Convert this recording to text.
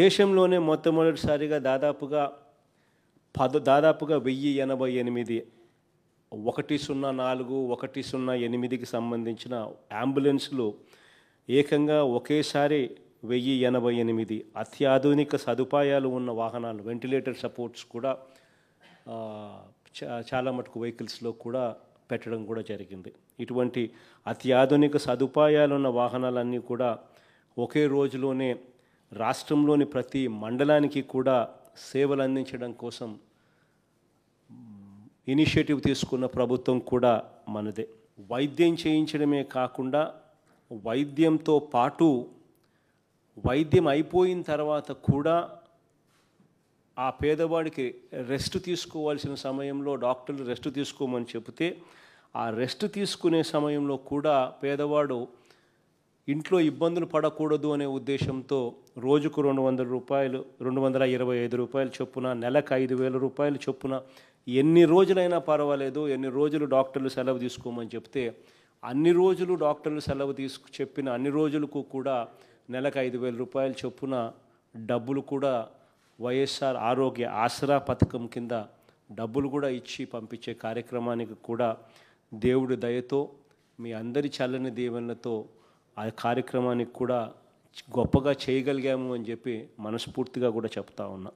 దేశంలోనే మొట్టమొదటిసారిగా దాదాపుగా పద దాదాపుగా వెయ్యి ఎనభై ఎనిమిది ఒకటి సున్నా నాలుగు ఒకటి సున్నా ఎనిమిదికి సంబంధించిన అంబులెన్స్లు ఏకంగా ఒకేసారి వెయ్యి ఎనభై ఎనిమిది అత్యాధునిక సదుపాయాలు ఉన్న వాహనాలు వెంటిలేటర్ సపోర్ట్స్ కూడా చాలా మటుకు వెహికల్స్లో కూడా పెట్టడం కూడా జరిగింది ఇటువంటి అత్యాధునిక సదుపాయాలున్న వాహనాలన్నీ కూడా ఒకే రోజులోనే రాష్ట్రంలోని ప్రతి మండలానికి కూడా సేవలు అందించడం కోసం ఇనిషియేటివ్ తీసుకున్న ప్రభుత్వం కూడా మనదే వైద్యం చేయించడమే కాకుండా వైద్యంతో పాటు వైద్యం అయిపోయిన తర్వాత కూడా ఆ పేదవాడికి రెస్ట్ తీసుకోవాల్సిన సమయంలో డాక్టర్లు రెస్ట్ తీసుకోమని చెబితే ఆ రెస్ట్ తీసుకునే సమయంలో కూడా పేదవాడు ఇంట్లో ఇబ్బందులు పడకూడదు అనే ఉద్దేశంతో రోజుకు రెండు వందల రూపాయలు రెండు వందల ఇరవై ఐదు రూపాయలు చొప్పున నెలకు ఐదు వేల రూపాయలు చొప్పున ఎన్ని రోజులైనా పర్వాలేదు ఎన్ని రోజులు డాక్టర్లు సెలవు తీసుకోమని చెప్తే అన్ని రోజులు డాక్టర్లు సెలవు తీసుకు చెప్పిన అన్ని రోజులకు కూడా నెలకు ఐదు వేల రూపాయలు చొప్పున డబ్బులు కూడా వైఎస్ఆర్ ఆరోగ్య ఆసరా పథకం కింద డబ్బులు కూడా ఇచ్చి పంపించే కార్యక్రమానికి కూడా దేవుడి దయతో మీ అందరి చల్లని దీవెనలతో ఆ కార్యక్రమానికి కూడా గొప్పగా చేయగలిగాము అని చెప్పి మనస్ఫూర్తిగా కూడా చెప్తా ఉన్నా